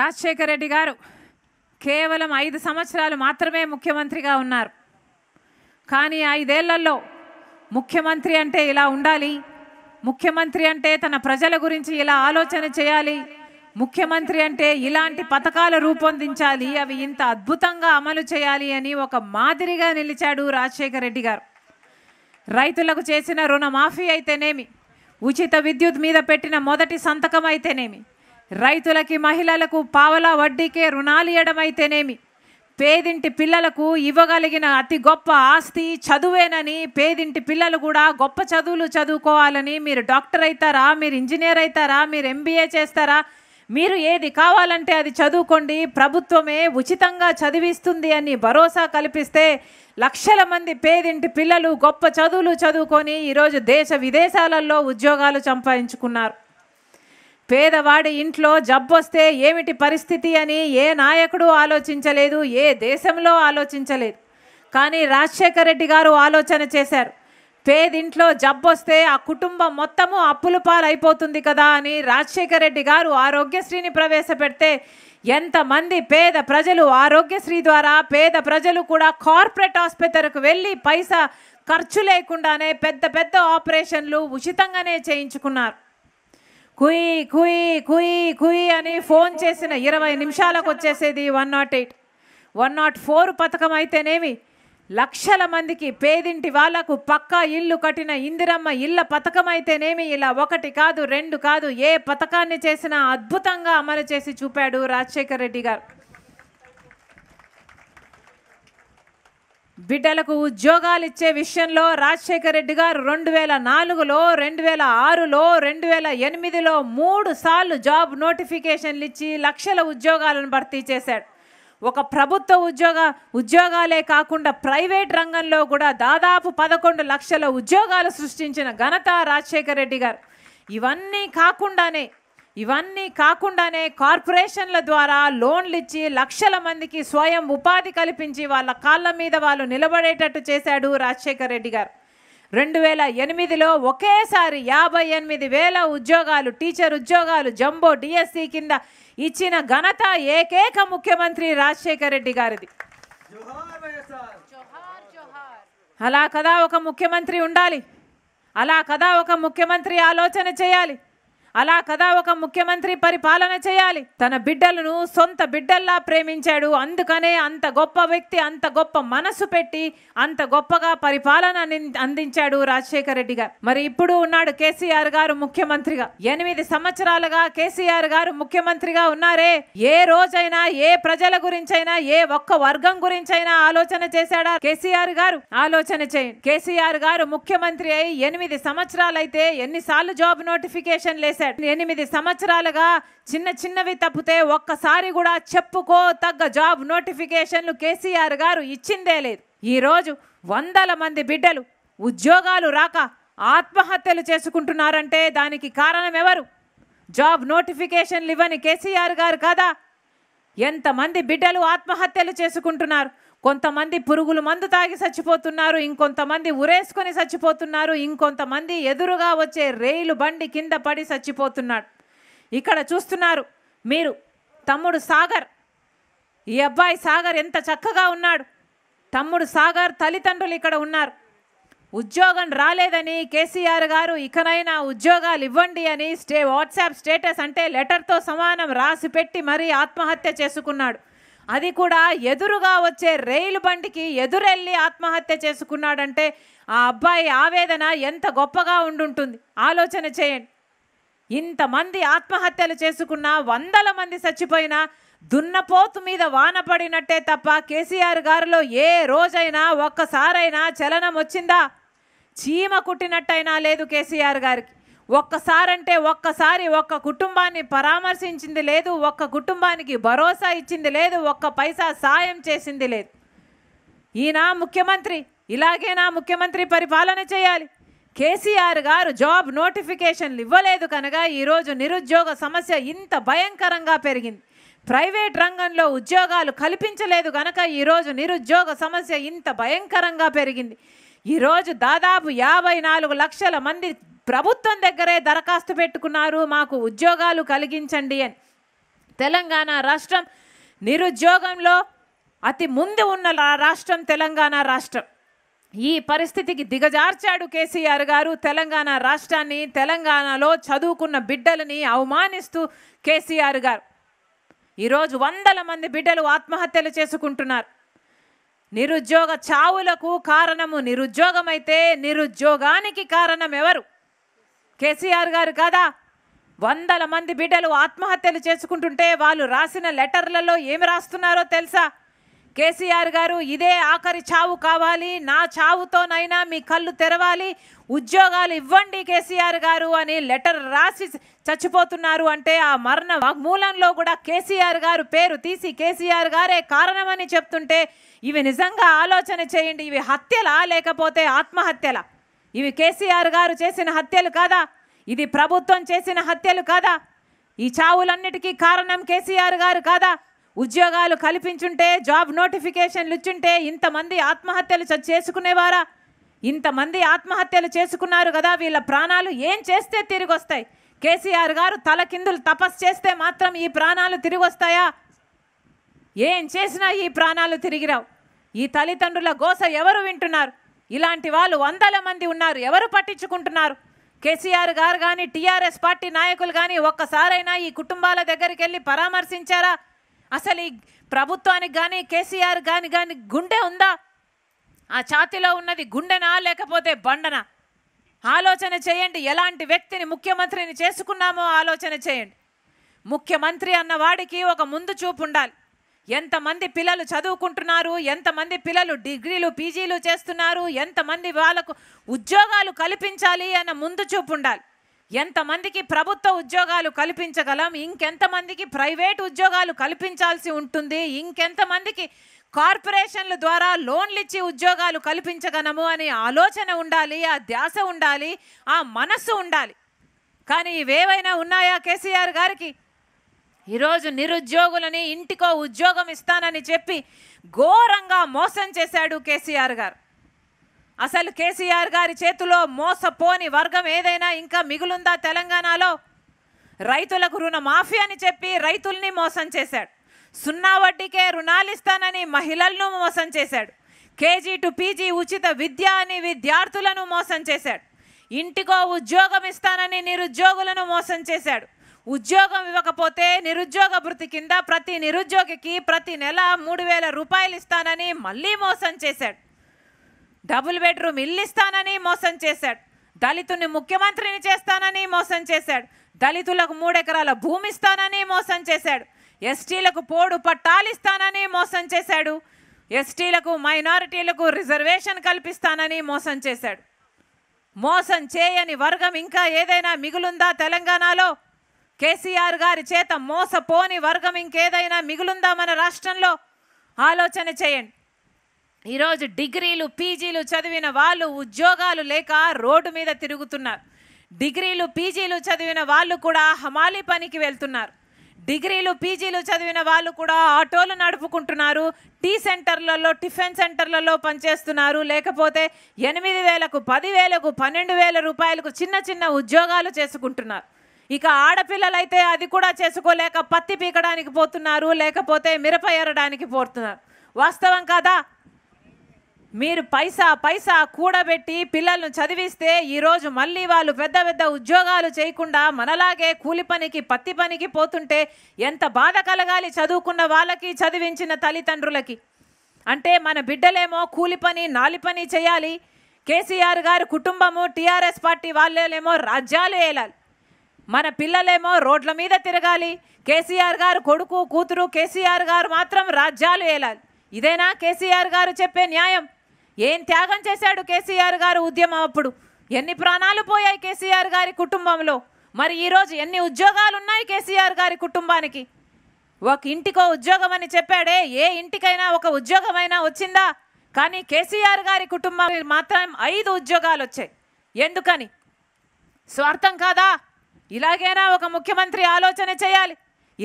రాజశేఖర రెడ్డి గారు కేవలం ఐదు సంవత్సరాలు మాత్రమే ముఖ్యమంత్రిగా ఉన్నారు కానీ ఐదేళ్లలో ముఖ్యమంత్రి అంటే ఇలా ఉండాలి ముఖ్యమంత్రి అంటే తన ప్రజల గురించి ఇలా ఆలోచన చేయాలి ముఖ్యమంత్రి అంటే ఇలాంటి పథకాలు రూపొందించాలి అవి ఇంత అద్భుతంగా అమలు చేయాలి అని ఒక మాదిరిగా నిలిచాడు రాజశేఖర రెడ్డి గారు రైతులకు చేసిన రుణమాఫీ అయితేనేమి ఉచిత విద్యుత్ మీద పెట్టిన మొదటి సంతకం అయితేనేమి రైతులకి మహిళలకు పావల వడ్డీకే రుణాలు ఇవ్వడమైతేనేమి పేదింటి పిల్లలకు ఇవ్వగలిగిన అతి గొప్ప ఆస్తి చదువేనని పేదింటి పిల్లలు కూడా గొప్ప చదువులు చదువుకోవాలని మీరు డాక్టర్ అవుతారా మీరు ఇంజనీర్ అవుతారా మీరు ఎంబీఏ చేస్తారా మీరు ఏది కావాలంటే అది చదువుకోండి ప్రభుత్వమే ఉచితంగా చదివిస్తుంది అని భరోసా కల్పిస్తే లక్షల మంది పేదింటి పిల్లలు గొప్ప చదువులు చదువుకొని ఈరోజు దేశ విదేశాలలో ఉద్యోగాలు సంపాదించుకున్నారు పేదవాడి ఇంట్లో జబ్బొస్తే ఏమిటి పరిస్థితి అని ఏ నాయకుడు ఆలోచించలేదు ఏ దేశంలో ఆలోచించలేదు కానీ రాజశేఖర రెడ్డి గారు ఆలోచన చేశారు పేదింట్లో జబ్బొస్తే ఆ కుటుంబం మొత్తము అప్పులు పాలైపోతుంది కదా అని రాజశేఖర రెడ్డి గారు ఆరోగ్యశ్రీని ప్రవేశపెడితే ఎంతమంది పేద ప్రజలు ఆరోగ్యశ్రీ ద్వారా పేద ప్రజలు కూడా కార్పొరేట్ ఆసుపత్రికి వెళ్ళి పైసా ఖర్చు లేకుండానే పెద్ద పెద్ద ఆపరేషన్లు ఉచితంగానే చేయించుకున్నారు కుయి కుయి కుయి కుయి అని ఫోన్ చేసిన ఇరవై నిమిషాలకు వచ్చేసేది one nought eight one nought four పథకం అయితేనేమి లక్షల మందికి పేదింటి వాళ్లకు పక్కా ఇల్లు కట్టిన ఇందిరమ్మ ఇళ్ళ పథకం అయితేనేమి ఇలా ఒకటి కాదు రెండు కాదు ఏ పథకాన్ని చేసినా అద్భుతంగా అమలు చేసి చూపాడు రాజశేఖర రెడ్డి గారు బిడ్డలకు ఉద్యోగాలు ఇచ్చే విషయంలో రాజశేఖర రెడ్డి గారు రెండు వేల నాలుగులో రెండు వేల ఆరులో రెండు వేల ఎనిమిదిలో మూడు సార్లు జాబ్ నోటిఫికేషన్లు ఇచ్చి లక్షల ఉద్యోగాలను భర్తీ చేశాడు ఒక ప్రభుత్వ ఉద్యోగ ఉద్యోగాలే కాకుండా ప్రైవేట్ రంగంలో కూడా దాదాపు పదకొండు లక్షల ఉద్యోగాలు సృష్టించిన ఘనత రాజశేఖర రెడ్డి గారు ఇవన్నీ కాకుండానే ఇవన్నీ కాకుండానే కార్పొరేషన్ల ద్వారా లోన్లు ఇచ్చి లక్షల మందికి స్వయం ఉపాధి కల్పించి వాళ్ళ కాళ్ళ మీద వాళ్ళు నిలబడేటట్టు చేశాడు రాజశేఖర్ రెడ్డి గారు రెండు వేల ఎనిమిదిలో ఒకేసారి యాభై ఎనిమిది వేల ఉద్యోగాలు టీచర్ ఉద్యోగాలు జంబో డిఎస్సి కింద ఇచ్చిన ఘనత ఏకైక ముఖ్యమంత్రి రాజశేఖర్ రెడ్డి గారిది అలా కదా ఒక ముఖ్యమంత్రి ఉండాలి అలా కదా ఒక ముఖ్యమంత్రి ఆలోచన చేయాలి అలా కదా ఒక ముఖ్యమంత్రి పరిపాలన చేయాలి తన బిడ్డలను సొంత బిడ్డల్లా ప్రేమించాడు అందుకనే అంత గొప్ప వ్యక్తి అంత గొప్ప మనసు పెట్టి అంత గొప్పగా పరిపాలన అందించాడు రాజశేఖర రెడ్డి గారు మరి ఇప్పుడు ఉన్నాడు కేసీఆర్ గారు ముఖ్యమంత్రిగా ఎనిమిది సంవత్సరాలుగా కేసీఆర్ గారు ముఖ్యమంత్రిగా ఉన్నారే ఏ రోజైనా ఏ ప్రజల గురించైనా ఏ ఒక్క వర్గం గురించైనా ఆలోచన చేశాడా కేసీఆర్ గారు ఆలోచన చేయండి కేసీఆర్ గారు ముఖ్యమంత్రి అయి ఎనిమిది సంవత్సరాలైతే ఎన్నిసార్లు జాబ్ నోటిఫికేషన్ లేసి చేశాడు ఎనిమిది సంవత్సరాలుగా చిన్న చిన్నవి తప్పితే ఒక్కసారి కూడా చెప్పుకో తగ్గ జాబ్ నోటిఫికేషన్లు కేసీఆర్ గారు ఇచ్చిందే లేదు ఈరోజు వందల మంది బిడ్డలు ఉద్యోగాలు రాక ఆత్మహత్యలు చేసుకుంటున్నారంటే దానికి కారణం ఎవరు జాబ్ నోటిఫికేషన్లు ఇవ్వని కేసీఆర్ గారు కాదా ఎంతమంది బిడ్డలు ఆత్మహత్యలు చేసుకుంటున్నారు కొంతమంది పురుగులు మందు తాగి చచ్చిపోతున్నారు ఇంకొంతమంది ఉరేసుకొని చచ్చిపోతున్నారు ఇంకొంతమంది ఎదురుగా వచ్చే రైలు బండి కింద పడి చచ్చిపోతున్నాడు ఇక్కడ చూస్తున్నారు మీరు తమ్ముడు సాగర్ ఈ అబ్బాయి సాగర్ ఎంత చక్కగా ఉన్నాడు తమ్ముడు సాగర్ తల్లిదండ్రులు ఇక్కడ ఉన్నారు ఉద్యోగం రాలేదని కేసీఆర్ గారు ఇకనైనా ఉద్యోగాలు ఇవ్వండి అని స్టే వాట్సాప్ స్టేటస్ అంటే లెటర్తో సమానం రాసి పెట్టి మరీ ఆత్మహత్య చేసుకున్నాడు అది కూడా ఎదురుగా వచ్చే రైలు బండికి ఎదురెళ్ళి ఆత్మహత్య చేసుకున్నాడంటే ఆ అబ్బాయి ఆవేదన ఎంత గొప్పగా ఉండుంటుంది ఆలోచన చేయండి ఇంతమంది ఆత్మహత్యలు చేసుకున్న వందల మంది చచ్చిపోయినా దున్నపోతు మీద వాన పడినట్టే తప్ప కేసీఆర్ గారిలో ఏ రోజైనా ఒక్కసారైనా చలనం వచ్చిందా చీమ కుట్టినట్టయినా లేదు కేసీఆర్ గారికి ఒక్కసారంటే ఒక్కసారి ఒక్క కుటుంబాన్ని పరామర్శించింది లేదు ఒక్క కుటుంబానికి భరోసా ఇచ్చింది లేదు ఒక్క పైసా సాయం చేసింది లేదు ఈయన ముఖ్యమంత్రి ఇలాగే నా ముఖ్యమంత్రి పరిపాలన చేయాలి కేసీఆర్ గారు జాబ్ నోటిఫికేషన్లు ఇవ్వలేదు కనుక ఈరోజు నిరుద్యోగ సమస్య ఇంత భయంకరంగా పెరిగింది ప్రైవేట్ రంగంలో ఉద్యోగాలు కల్పించలేదు కనుక ఈరోజు నిరుద్యోగ సమస్య ఇంత భయంకరంగా పెరిగింది ఈరోజు దాదాపు యాభై నాలుగు లక్షల మంది ప్రభుత్వం దగ్గరే దరఖాస్తు పెట్టుకున్నారు మాకు ఉద్యోగాలు కలిగించండి అని తెలంగాణ రాష్ట్రం నిరుద్యోగంలో అతి ముందు ఉన్న రాష్ట్రం తెలంగాణ రాష్ట్రం ఈ పరిస్థితికి దిగజార్చాడు కేసీఆర్ గారు తెలంగాణ రాష్ట్రాన్ని తెలంగాణలో చదువుకున్న బిడ్డలని అవమానిస్తూ కేసీఆర్ గారు ఈరోజు వందల మంది బిడ్డలు ఆత్మహత్యలు చేసుకుంటున్నారు నిరుద్యోగ చావులకు కారణము నిరుద్యోగమైతే నిరుద్యోగానికి కారణం ఎవరు కేసీఆర్ గారు కాదా వందల మంది బిడ్డలు ఆత్మహత్యలు చేసుకుంటుంటే వాళ్ళు రాసిన లెటర్లలో ఏమి రాస్తున్నారో తెలుసా కేసీఆర్ గారు ఇదే ఆఖరి చావు కావాలి నా చావుతోనైనా మీ కళ్ళు తెరవాలి ఉద్యోగాలు ఇవ్వండి కేసీఆర్ గారు అని లెటర్ రాసి చచ్చిపోతున్నారు అంటే ఆ మరణ మూలంలో కూడా కేసీఆర్ గారు పేరు తీసి కేసీఆర్ గారే కారణమని చెప్తుంటే ఇవి నిజంగా ఆలోచన చేయండి ఇవి హత్యలా లేకపోతే ఆత్మహత్యలా ఇవి కేసీఆర్ గారు చేసిన హత్యలు కాదా ఇది ప్రభుత్వం చేసిన హత్యలు కాదా ఈ చావులన్నిటికీ కారణం కేసీఆర్ గారు కాదా ఉద్యోగాలు కల్పించుంటే జాబ్ నోటిఫికేషన్లు ఇచ్చుంటే ఇంతమంది ఆత్మహత్యలు చేసుకునేవారా ఇంతమంది ఆత్మహత్యలు చేసుకున్నారు కదా వీళ్ళ ప్రాణాలు ఏం చేస్తే తిరిగి వస్తాయి కేసీఆర్ గారు తల కిందులు తపస్సు చేస్తే మాత్రం ఈ ప్రాణాలు తిరిగి వస్తాయా ఏం చేసినా ఈ ప్రాణాలు తిరిగిరావు ఈ తల్లిదండ్రుల గోస ఎవరు వింటున్నారు ఇలాంటి వాళ్ళు వందల మంది ఉన్నారు ఎవరు పట్టించుకుంటున్నారు కేసీఆర్ గారు కానీ టీఆర్ఎస్ పార్టీ నాయకులు కానీ ఒక్కసారైనా ఈ కుటుంబాల దగ్గరికి వెళ్ళి పరామర్శించారా అసలు ఈ ప్రభుత్వానికి కానీ కేసీఆర్ కానీ కానీ గుండె ఉందా ఆ ఛాతిలో ఉన్నది గుండెనా లేకపోతే బండన ఆలోచన చేయండి ఎలాంటి వ్యక్తిని ముఖ్యమంత్రిని చేసుకున్నామో ఆలోచన చేయండి ముఖ్యమంత్రి అన్నవాడికి ఒక ముందు చూపు ఉండాలి ఎంతమంది పిల్లలు చదువుకుంటున్నారు ఎంతమంది పిల్లలు డిగ్రీలు పీజీలు చేస్తున్నారు ఎంతమంది వాళ్ళకు ఉద్యోగాలు కల్పించాలి అన్న ముందు చూపు ఉండాలి ఎంతమందికి ప్రభుత్వ ఉద్యోగాలు కల్పించగలం ఇంకెంతమందికి ప్రైవేట్ ఉద్యోగాలు కల్పించాల్సి ఉంటుంది ఇంకెంతమందికి కార్పొరేషన్ల ద్వారా లోన్లు ఇచ్చి ఉద్యోగాలు కల్పించగలము అనే ఆలోచన ఉండాలి ఆ ధ్యాస ఉండాలి ఆ మనస్సు ఉండాలి కానీ ఇవేవైనా ఉన్నాయా కేసీఆర్ గారికి ఈరోజు నిరుద్యోగులని ఇంటికో ఉద్యోగం ఇస్తానని చెప్పి ఘోరంగా మోసం చేశాడు కేసీఆర్ గారు అసలు కేసీఆర్ గారి చేతిలో మోసపోని వర్గం ఏదైనా ఇంకా మిగులుందా తెలంగాణలో రైతులకు రుణమాఫీ అని చెప్పి రైతుల్ని మోసం చేశాడు సున్నా వడ్డీకే రుణాలు ఇస్తానని మహిళలను మోసం చేశాడు కేజీ టు పీజీ ఉచిత విద్య అని విద్యార్థులను మోసం చేశాడు ఇంటికో ఉద్యోగం ఇస్తానని నిరుద్యోగులను మోసం చేశాడు ఉద్యోగం ఇవ్వకపోతే నిరుద్యోగ భృతి కింద ప్రతి నిరుద్యోగికి ప్రతి నెల మూడు వేల రూపాయలు ఇస్తానని మళ్ళీ మోసం చేశాడు డబుల్ బెడ్రూమ్ ఇల్లు ఇస్తానని మోసం చేశాడు దళితుని ముఖ్యమంత్రిని చేస్తానని మోసం చేశాడు దళితులకు మూడెకరాల భూమి ఇస్తానని మోసం చేశాడు ఎస్టీలకు పోడు పట్టాలిస్తానని మోసం చేశాడు ఎస్టీలకు మైనారిటీలకు రిజర్వేషన్ కల్పిస్తానని మోసం చేశాడు మోసం చేయని వర్గం ఇంకా ఏదైనా మిగులుందా తెలంగాణలో కేసీఆర్ గారి చేత మోసపోని వర్గం ఇంకేదైనా మిగులుందా మన రాష్ట్రంలో ఆలోచన చేయండి ఈరోజు డిగ్రీలు పీజీలు చదివిన వాళ్ళు ఉద్యోగాలు లేక రోడ్డు మీద తిరుగుతున్నారు డిగ్రీలు పీజీలు చదివిన వాళ్ళు కూడా హమాలీ పనికి వెళ్తున్నారు డిగ్రీలు పీజీలు చదివిన వాళ్ళు కూడా ఆటోలు నడుపుకుంటున్నారు టీ సెంటర్లలో టిఫిన్ సెంటర్లలో పనిచేస్తున్నారు లేకపోతే ఎనిమిది వేలకు పదివేలకు పన్నెండు వేల రూపాయలకు చిన్న చిన్న ఉద్యోగాలు చేసుకుంటున్నారు ఇక ఆడపిల్లలైతే అది కూడా చేసుకోలేక పత్తి పీకడానికి పోతున్నారు లేకపోతే మిరప ఎరడానికి పోతున్నారు వాస్తవం కాదా మీరు పైసా పైసా కూడబెట్టి పిల్లలను చదివిస్తే ఈరోజు మళ్ళీ వాళ్ళు పెద్ద పెద్ద ఉద్యోగాలు చేయకుండా మనలాగే కూలి పనికి పత్తి పనికి పోతుంటే ఎంత బాధ కలగాలి చదువుకున్న వాళ్ళకి చదివించిన తల్లిదండ్రులకి అంటే మన బిడ్డలేమో కూలి పని నాలి పని చేయాలి కేసీఆర్ గారి కుటుంబము టీఆర్ఎస్ పార్టీ వాళ్ళేమో రాజ్యాలు ఏలాలి మన పిల్లలేమో రోడ్ల మీద తిరగాలి కేసీఆర్ గారు కొడుకు కూతురు కేసీఆర్ గారు మాత్రం రాజ్యాలు ఏలాలి ఇదేనా కేసీఆర్ గారు చెప్పే న్యాయం ఏం త్యాగం చేశాడు కేసీఆర్ గారు ఉద్యమం అప్పుడు ఎన్ని ప్రాణాలు పోయాయి కేసీఆర్ గారి కుటుంబంలో మరి ఈరోజు ఎన్ని ఉద్యోగాలు ఉన్నాయి కేసీఆర్ గారి కుటుంబానికి ఒక ఇంటికో ఉద్యోగం అని చెప్పాడే ఏ ఇంటికైనా ఒక ఉద్యోగమైనా వచ్చిందా కానీ కేసీఆర్ గారి కుటుంబానికి మాత్రం ఐదు ఉద్యోగాలు వచ్చాయి ఎందుకని స్వార్థం కాదా ఇలాగైనా ఒక ముఖ్యమంత్రి ఆలోచన చేయాలి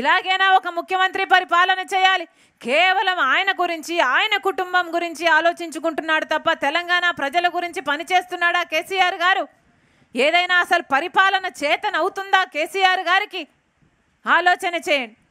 ఇలాగైనా ఒక ముఖ్యమంత్రి పరిపాలన చేయాలి కేవలం ఆయన గురించి ఆయన కుటుంబం గురించి ఆలోచించుకుంటున్నాడు తప్ప తెలంగాణ ప్రజల గురించి పనిచేస్తున్నాడా కేసీఆర్ గారు ఏదైనా అసలు పరిపాలన చేతనవుతుందా కేసీఆర్ గారికి ఆలోచన చేయండి